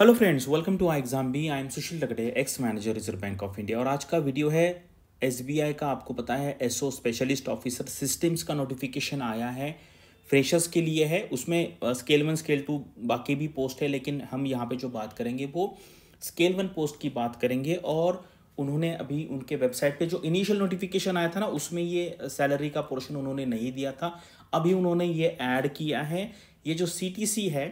hello friends welcome to I exam B I am Sushil Lagade ex manager Reserve Bank of India और आज का video है SBI का आपको पता है एसओ स्पेशलिस्ट ऑफिसर सिस्टम्स का नोटिफिकेशन आया है फ्रेशर्स के लिए है उसमें स्केल वन स्केल टू बाकी भी पोस्ट है लेकिन हम यहाँ पे जो बात करेंगे वो स्केल वन पोस्ट की बात करेंगे और उन्होंने अभी उनके वेबसाइट पे जो इनिशियल नोटिफिकेशन आया था ना उसमें ये सैलरी का पोर्शन उन्होंने नहीं दिया था अभी उन्होंने ये ऐड किया है ये जो सी है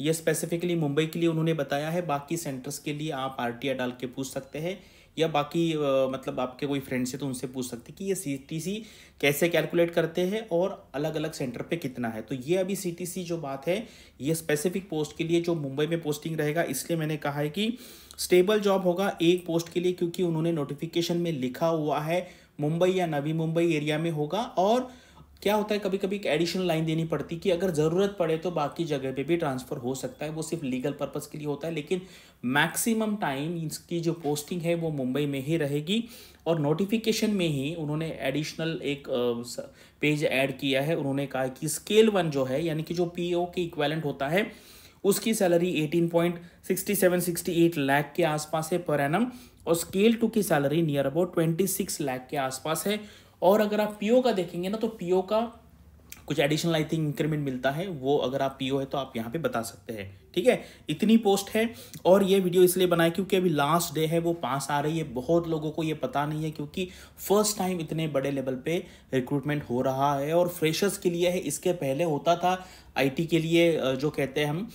ये स्पेसिफिकली मुंबई के लिए उन्होंने बताया है बाकी सेंटर्स के लिए आप आर डाल के पूछ सकते हैं या बाकी मतलब आपके कोई फ्रेंड्स हैं तो उनसे पूछ सकते हैं कि ये सी कैसे कैलकुलेट करते हैं और अलग अलग सेंटर पे कितना है तो ये अभी सी जो बात है ये स्पेसिफिक पोस्ट के लिए जो मुंबई में पोस्टिंग रहेगा इसलिए मैंने कहा है कि स्टेबल जॉब होगा एक पोस्ट के लिए क्योंकि उन्होंने नोटिफिकेशन में लिखा हुआ है मुंबई या नवी मुंबई एरिया में होगा और क्या होता है कभी कभी एक एडिशनल लाइन देनी पड़ती कि अगर ज़रूरत पड़े तो बाकी जगह पे भी ट्रांसफ़र हो सकता है वो सिर्फ लीगल पर्पज़ के लिए होता है लेकिन मैक्सिमम टाइम इसकी जो पोस्टिंग है वो मुंबई में ही रहेगी और नोटिफिकेशन में ही उन्होंने एडिशनल एक पेज ऐड किया है उन्होंने कहा कि स्केल वन जो है यानी कि जो पी के इक्वेलेंट होता है उसकी सैलरी एटीन एट लाख के आसपास है पर एनम और स्केल टू की salary near about six lakh के आसपास है और अगर आप पीओ का देखेंगे ना तो पीओ का कुछ एडिशनल आई थिंक इंक्रीमेंट मिलता है वो अगर आप पीओ है तो आप यहाँ पे बता सकते हैं ठीक है इतनी पोस्ट है और ये वीडियो इसलिए बनाए क्योंकि अभी लास्ट डे है वो पास आ रही है बहुत लोगों को ये पता नहीं है क्योंकि फर्स्ट टाइम इतने बड़े लेवल पे रिक्रूटमेंट हो रहा है और फ्रेशर्स के लिए है इसके पहले होता था आईटी के लिए जो कहते हैं हम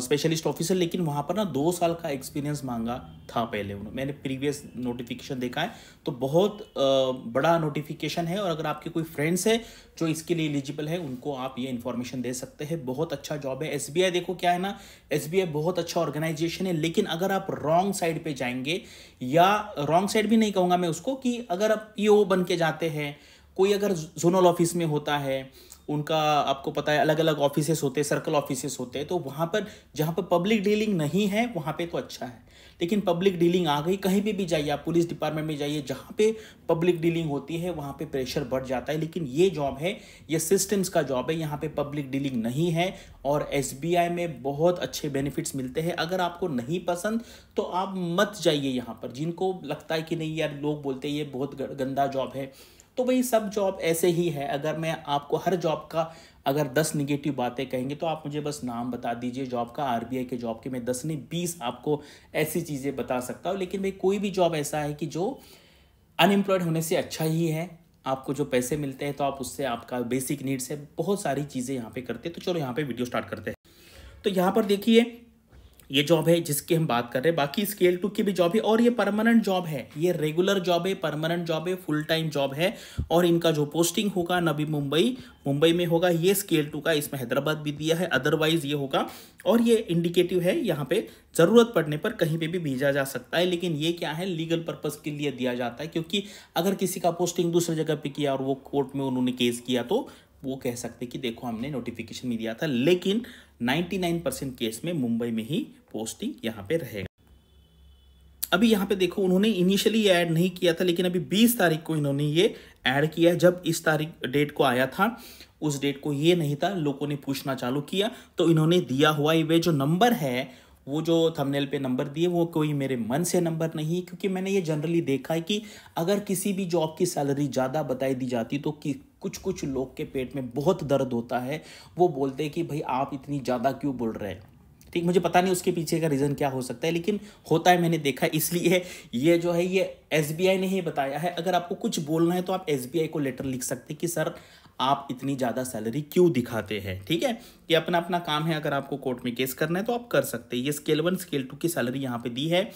स्पेशलिस्ट ऑफिसर लेकिन वहाँ पर ना दो साल का एक्सपीरियंस मांगा था पहले उन्होंने मैंने प्रीवियस नोटिफिकेशन देखा है तो बहुत बड़ा नोटिफिकेशन है और अगर आपके कोई फ्रेंड्स है जो इसके लिए एलिजिबल है उनको आप ये इन्फॉर्मेशन दे सकते हैं बहुत अच्छा जॉब है एस देखो क्या है ना एस बहुत अच्छा ऑर्गेनाइजेशन है लेकिन अगर आप रॉन्ग साइड पर जाएंगे या रॉन्ग साइड भी नहीं कहूँगा मैं उसको कि अगर आप ई बन के जाते हैं कोई अगर जोनल ऑफिस में होता है उनका आपको पता है अलग अलग ऑफिसेस होते हैं सर्कल ऑफिसेस होते हैं तो वहाँ पर जहाँ पर पब्लिक डीलिंग नहीं है वहाँ पे तो अच्छा है लेकिन पब्लिक डीलिंग आ गई कहीं भी भी जाइए आप पुलिस डिपार्टमेंट में जाइए जहाँ पे पब्लिक डीलिंग होती है वहाँ पे प्रेशर बढ़ जाता है लेकिन ये जॉब है ये सिस्टम्स का जॉब है यहाँ पे पब्लिक डीलिंग नहीं है और एस में बहुत अच्छे बेनिफिट्स मिलते हैं अगर आपको नहीं पसंद तो आप मत जाइए यहाँ पर जिनको लगता है कि नहीं यार लोग बोलते हैं ये बहुत गंदा जॉब है तो भाई सब जॉब ऐसे ही है अगर मैं आपको हर जॉब का अगर दस निगेटिव बातें कहेंगे तो आप मुझे बस नाम बता दीजिए जॉब का आर के जॉब के मैं दस नहीं बीस आपको ऐसी चीज़ें बता सकता हूँ लेकिन भाई कोई भी जॉब ऐसा है कि जो अनएम्प्लॉयड होने से अच्छा ही है आपको जो पैसे मिलते हैं तो आप उससे आपका बेसिक नीड्स है बहुत सारी चीज़ें यहाँ पे करते हैं तो चलो यहाँ पे वीडियो स्टार्ट करते हैं तो यहाँ पर देखिए ये जॉब है जिसकी हम बात कर रहे हैं बाकी स्केल टू की भी जॉब है और ये परमानेंट जॉब है ये रेगुलर जॉब है परमानेंट जॉब है फुल टाइम जॉब है और इनका जो पोस्टिंग होगा नबी मुंबई मुंबई में होगा ये स्केल टू का इसमें हैदराबाद भी दिया है अदरवाइज ये होगा और ये इंडिकेटिव है यहाँ पे ज़रूरत पड़ने पर कहीं पर भी भेजा जा सकता है लेकिन ये क्या है लीगल पर्पज़ के लिए दिया जाता है क्योंकि अगर किसी का पोस्टिंग दूसरी जगह पर किया और वो कोर्ट में उन्होंने केस किया तो वो कह सकते कि देखो हमने नोटिफिकेशन में दिया था लेकिन 99 परसेंट केस में मुंबई में ही पोस्टिंग यहाँ पे रहेगा अभी यहाँ पे देखो उन्होंने इनिशियली ऐड नहीं किया था लेकिन अभी 20 तारीख को इन्होंने ये ऐड किया जब इस तारीख डेट को आया था उस डेट को ये नहीं था लोगों ने पूछना चालू किया तो इन्होंने दिया हुआ ये जो नंबर है वो जो थंबनेल पे नंबर दिए वो कोई मेरे मन से नंबर नहीं क्योंकि मैंने ये जनरली देखा है कि अगर किसी भी जॉब की सैलरी ज़्यादा बताई दी जाती तो कि कुछ कुछ लोग के पेट में बहुत दर्द होता है वो बोलते हैं कि भाई आप इतनी ज़्यादा क्यों बोल रहे हैं ठीक मुझे पता नहीं उसके पीछे का रीज़न क्या हो सकता है लेकिन होता है मैंने देखा इसलिए ये जो है ये एस ने ही बताया है अगर आपको कुछ बोलना है तो आप एस को लेटर लिख सकते कि सर आप इतनी ज़्यादा सैलरी क्यों दिखाते हैं ठीक है ये अपना अपना काम है अगर आपको कोर्ट में केस करना है तो आप कर सकते हैं ये स्केल वन स्केल टू की सैलरी यहाँ पे दी है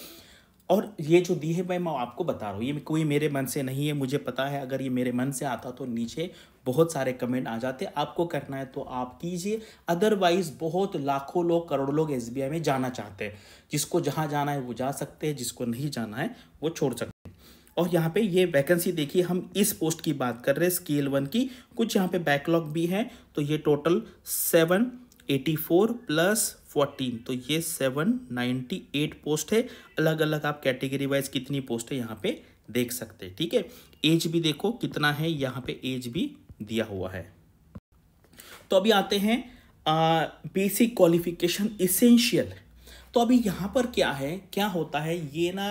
और ये जो दी है भाई मैं आपको बता रहा हूँ ये कोई मेरे मन से नहीं है मुझे पता है अगर ये मेरे मन से आता तो नीचे बहुत सारे कमेंट आ जाते आपको करना है तो आप कीजिए अदरवाइज़ बहुत लाखों लोग करोड़ों लोग एस में जाना चाहते हैं जिसको जहाँ जाना है वो जा सकते हैं जिसको नहीं जाना है वो छोड़ सकते और यहाँ पे ये वैकेंसी देखिए हम इस पोस्ट की बात कर रहे हैं स्केल वन की कुछ यहाँ पे बैकलॉग भी हैं तो ये total seven eighty four plus fourteen तो ये सेवन नाइन्टी एट पोस्ट है अलग अलग आप कैटेगरी वाइज कितनी पोस्ट है यहाँ पे देख सकते हैं ठीक है एज भी देखो कितना है यहाँ पे एज भी दिया हुआ है तो अभी आते हैं बेसिक क्वालिफिकेशन इसेंशियल तो अभी यहाँ पर क्या है क्या होता है ये ना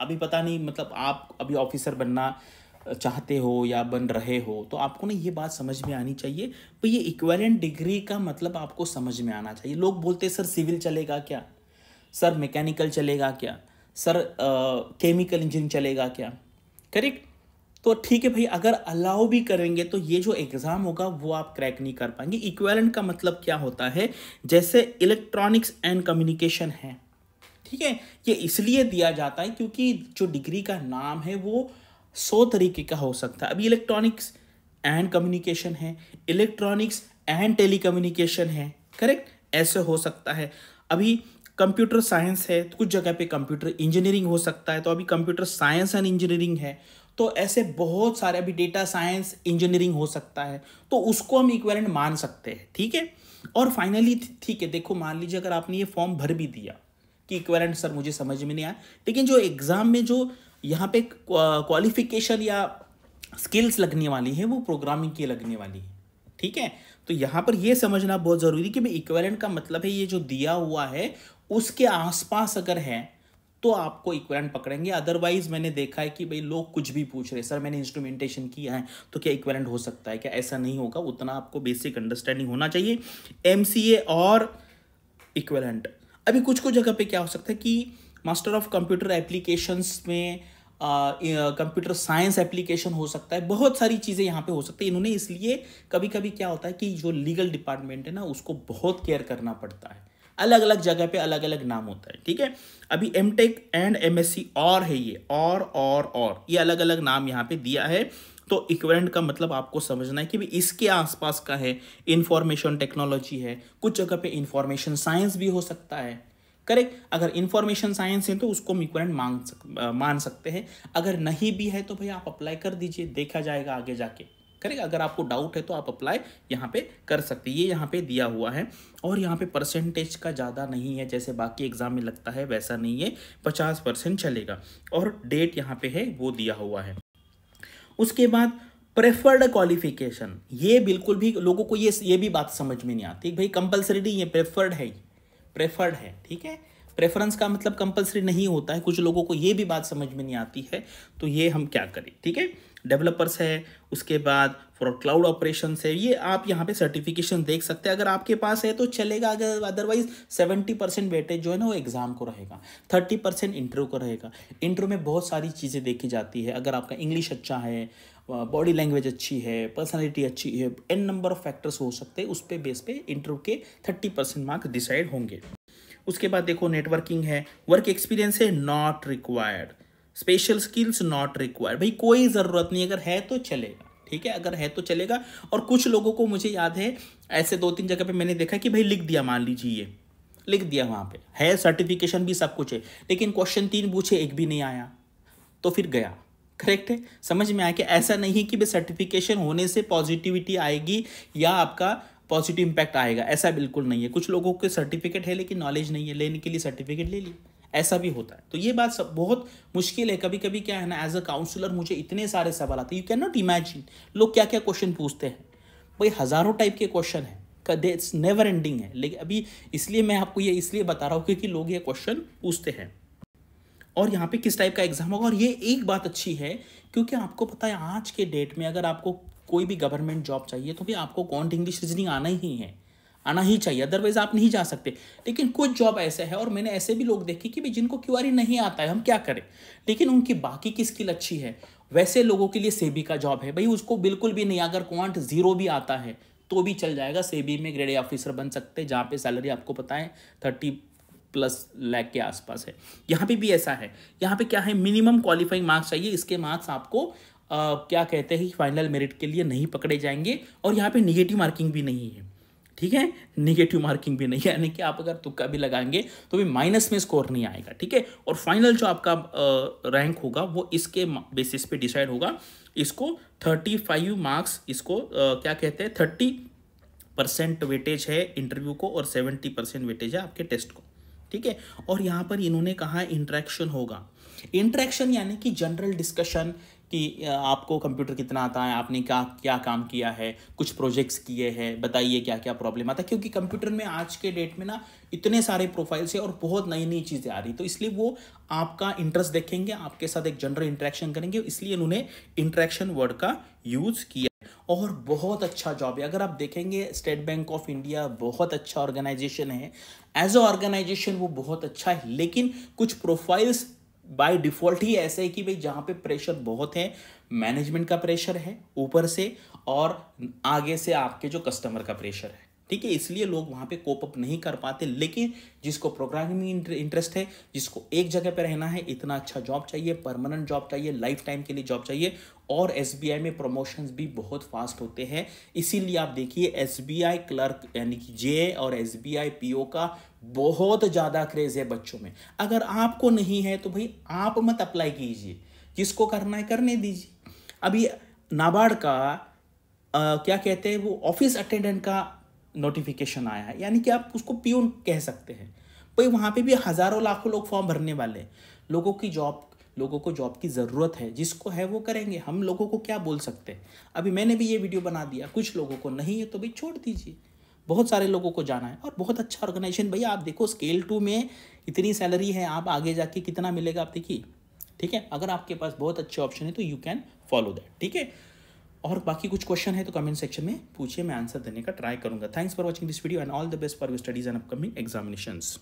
अभी पता नहीं मतलब आप अभी ऑफिसर बनना चाहते हो या बन रहे हो तो आपको ना ये बात समझ में आनी चाहिए पर ये इक्वेलेंट डिग्री का मतलब आपको समझ में आना चाहिए लोग बोलते सर सिविल चलेगा क्या सर मैकेनिकल चलेगा क्या सर केमिकल इंजीनियरिंग चलेगा क्या करेक्ट तो ठीक है भाई अगर अलाउ भी करेंगे तो ये जो एग्ज़ाम होगा वो आप क्रैक नहीं कर पाएंगे इक्वेलेंट का मतलब क्या होता है जैसे इलेक्ट्रॉनिक्स एंड कम्युनिकेशन है ठीक है ये इसलिए दिया जाता है क्योंकि जो डिग्री का नाम है वो सौ तरीके का हो सकता है अभी इलेक्ट्रॉनिक्स एंड कम्युनिकेशन है इलेक्ट्रॉनिक्स एंड टेलीकम्युनिकेशन है करेक्ट ऐसे हो सकता है अभी कंप्यूटर साइंस है तो कुछ जगह पे कंप्यूटर इंजीनियरिंग हो सकता है तो अभी कंप्यूटर साइंस एंड इंजीनियरिंग है तो ऐसे बहुत सारे अभी डेटा साइंस इंजीनियरिंग हो सकता है तो उसको हम इक्वेलेंट मान सकते हैं ठीक है और फाइनली ठीक है देखो मान लीजिए अगर आपने ये फॉर्म भर भी दिया कि इक्वेलेंट सर मुझे समझ में नहीं आया लेकिन जो एग्ज़ाम में जो यहाँ पे क्वालिफिकेशन या स्किल्स लगने वाली है वो प्रोग्रामिंग की लगने वाली है ठीक है तो यहाँ पर ये समझना बहुत ज़रूरी कि भाई इक्वेलेंट का मतलब है ये जो दिया हुआ है उसके आसपास अगर है तो आपको इक्वलेंट पकड़ेंगे अदरवाइज मैंने देखा है कि भाई लोग कुछ भी पूछ रहे सर मैंने इंस्ट्रूमेंटेशन किया है तो क्या इक्वेलेंट हो सकता है क्या ऐसा नहीं होगा उतना आपको बेसिक अंडरस्टैंडिंग होना चाहिए एम और इक्वेलेंट अभी कुछ कुछ जगह पे क्या हो सकता है कि मास्टर ऑफ कंप्यूटर एप्लीकेशंस में कंप्यूटर साइंस एप्लीकेशन हो सकता है बहुत सारी चीज़ें यहाँ पे हो सकती है इन्होंने इसलिए कभी कभी क्या होता है कि जो लीगल डिपार्टमेंट है ना उसको बहुत केयर करना पड़ता है अलग अलग जगह पे अलग अलग नाम होता है ठीक है अभी M tech and M S C और है ये और और और ये अलग अलग नाम यहाँ पे दिया है तो इक्वरेंट का मतलब आपको समझना है कि भाई इसके आसपास का है इंफॉर्मेशन टेक्नोलॉजी है कुछ जगह पे इंफॉर्मेशन साइंस भी हो सकता है करेक्ट अगर इन्फॉर्मेशन साइंस है तो उसको हम इक्वरेंट मांग सक मान सकते हैं अगर नहीं भी है तो भाई आप अप्लाई कर दीजिए देखा जाएगा आगे जाके करेक्ट अगर आपको डाउट है तो आप अप्लाई यहाँ पे कर सकते ये यहाँ पे दिया हुआ है और यहाँ पे परसेंटेज का ज़्यादा नहीं है जैसे बाकी एग्ज़ाम में लगता है वैसा नहीं है पचास परसेंट चलेगा और डेट यहाँ पे है वो दिया हुआ है उसके बाद प्रेफर्ड क्वालिफिकेशन ये बिल्कुल भी लोगों को ये ये भी बात समझ में नहीं आती भाई कंपल्सरी ये प्रेफर्ड है प्रेफर्ड है ठीक है प्रेफरेंस का मतलब कंपलसरी नहीं होता है कुछ लोगों को ये भी बात समझ में नहीं आती है तो ये हम क्या करें ठीक है डेवलपर्स है उसके बाद फॉर क्लाउड ऑपरेशन है ये आप यहाँ पे सर्टिफिकेशन देख सकते हैं अगर आपके पास है तो चलेगा अगर अदरवाइज सेवेंटी परसेंट वेटेज जो है ना वो एग्ज़ाम को रहेगा थर्टी परसेंट इंटरव्यू को रहेगा इंटरव्यू में बहुत सारी चीज़ें देखी जाती है अगर आपका इंग्लिश अच्छा है बॉडी लैंग्वेज अच्छी है पर्सनैलिटी अच्छी है एन नंबर ऑफ फैक्टर्स हो सकते हैं उस पर बेस पे इंटरव्यू के थर्टी परसेंट मार्क्स डिसाइड होंगे उसके बाद देखो नेटवर्किंग है वर्क एक्सपीरियंस है not required special skills not required भाई कोई ज़रूरत नहीं अगर है तो चलेगा ठीक है अगर है तो चलेगा और कुछ लोगों को मुझे याद है ऐसे दो तीन जगह पे मैंने देखा कि भाई लिख दिया मान लीजिए ये लिख दिया वहाँ पे है सर्टिफिकेशन भी सब कुछ है लेकिन क्वेश्चन तीन पूछे एक भी नहीं आया तो फिर गया करेक्ट है समझ में आया कि ऐसा नहीं कि भाई सर्टिफिकेशन होने से पॉजिटिविटी आएगी या आपका पॉजिटिव इम्पैक्ट आएगा ऐसा बिल्कुल नहीं है कुछ लोगों के सर्टिफिकेट है लेकिन नॉलेज नहीं है लेने के लिए सर्टिफिकेट ले लिए ऐसा भी होता है तो ये बात सब बहुत मुश्किल है कभी कभी क्या है ना एज अ काउंसलर मुझे इतने सारे सवाल आते हैं यू कैन नॉट इमेजिन लोग क्या क्या क्वेश्चन पूछते हैं भाई हज़ारों टाइप के क्वेश्चन हैं इट्स नेवर एंडिंग है लेकिन अभी इसलिए मैं आपको ये इसलिए बता रहा हूँ क्योंकि लोग ये क्वेश्चन पूछते हैं और यहाँ पे किस टाइप का एग्ज़ाम होगा और ये एक बात अच्छी है क्योंकि आपको पता है आज के डेट में अगर आपको कोई भी गवर्नमेंट जॉब चाहिए तो भी आपको कॉन्ट इंग्लिश रीजनिंग आना ही है आना ही चाहिए अदरवाइज आप नहीं जा सकते लेकिन कुछ जॉब ऐसे है और मैंने ऐसे भी लोग देखे कि भाई जिनको क्यू नहीं आता है हम क्या करें लेकिन उनकी बाकी की स्किल अच्छी है वैसे लोगों के लिए सेबी का जॉब है भाई उसको बिल्कुल भी नहीं अगर क्वांट जीरो भी आता है तो भी चल जाएगा सेबी में ग्रेड ऑफिसर बन सकते हैं जहाँ पे सैलरी आपको पता है थर्टी प्लस लैक के आसपास है यहाँ पे भी ऐसा है यहाँ पे क्या है मिनिमम क्वालिफाइंग मार्क्स चाहिए इसके मार्क्स आपको आ, क्या कहते हैं फाइनल मेरिट के लिए नहीं पकड़े जाएंगे और यहाँ पे निगेटिव मार्किंग भी नहीं है ठीक है निगेटिव मार्किंग भी नहीं है यानी कि आप अगर तुक्का भी लगाएंगे तो भी माइनस में स्कोर नहीं आएगा ठीक है और फाइनल जो आपका रैंक होगा वो इसके बेसिस पे डिसाइड होगा इसको थर्टी फाइव मार्क्स इसको आ, क्या कहते हैं थर्टी परसेंट वेटेज है इंटरव्यू को और सेवेंटी परसेंट वेटेज है आपके टेस्ट को ठीक है और यहाँ पर इन्होंने कहा इंट्रैक्शन होगा इंट्रैक्शन यानी कि जनरल डिस्कशन कि आपको कंप्यूटर कितना आता है आपने क्या क्या काम किया है कुछ प्रोजेक्ट्स किए हैं बताइए क्या क्या प्रॉब्लम आता है क्योंकि कंप्यूटर में आज के डेट में ना इतने सारे प्रोफाइल्स है और बहुत नई नई चीज़ें आ रही तो इसलिए वो आपका इंटरेस्ट देखेंगे आपके साथ एक जनरल इंट्रैक्शन करेंगे इसलिए उन्होंने इंट्रैक्शन वर्ड का यूज़ किया और बहुत अच्छा जॉब है अगर आप देखेंगे स्टेट बैंक ऑफ इंडिया बहुत अच्छा ऑर्गेनाइजेशन है एज अ ऑर्गेनाइजेशन वो बहुत अच्छा है लेकिन कुछ प्रोफाइल्स बाय डिफॉल्ट ही ऐसे है कि भाई जहाँ पे प्रेशर बहुत है मैनेजमेंट का प्रेशर है ऊपर से और आगे से आपके जो कस्टमर का प्रेशर है ठीक है इसलिए लोग वहाँ पे कोप अप नहीं कर पाते लेकिन जिसको प्रोग्रामिंग इंटरेस्ट है जिसको एक जगह पे रहना है इतना अच्छा जॉब चाहिए परमानेंट जॉब चाहिए लाइफ टाइम के लिए जॉब चाहिए और एस में प्रमोशंस भी बहुत फास्ट होते हैं इसीलिए आप देखिए एस क्लर्क यानी कि जे और एस बी का बहुत ज़्यादा क्रेज़ है बच्चों में अगर आपको नहीं है तो भाई आप मत अप्लाई कीजिए जिसको करना है करने दीजिए अभी नाबार्ड का आ, क्या कहते हैं वो ऑफिस अटेंडेंट का नोटिफिकेशन आया है यानी कि आप उसको पीओन कह सकते हैं भाई वहाँ पे भी हज़ारों लाखों लोग फॉर्म भरने वाले हैं लोगों की जॉब लोगों को जॉब की ज़रूरत है जिसको है वो करेंगे हम लोगों को क्या बोल सकते हैं अभी मैंने भी ये वीडियो बना दिया कुछ लोगों को नहीं है तो भाई छोड़ दीजिए बहुत सारे लोगों को जाना है और बहुत अच्छा ऑर्गेनाइजेशन भैया आप देखो स्केल टू में इतनी सैलरी है आप आगे जाके कितना मिलेगा आप देखिए ठीक है अगर आपके पास बहुत अच्छे ऑप्शन है तो यू कैन फॉलो दैट ठीक है और बाकी कुछ क्वेश्चन है तो कमेंट सेक्शन में पूछिए मैं आंसर देने का ट्राई करूंगा thanks for watching this video and all the best for your studies and upcoming examinations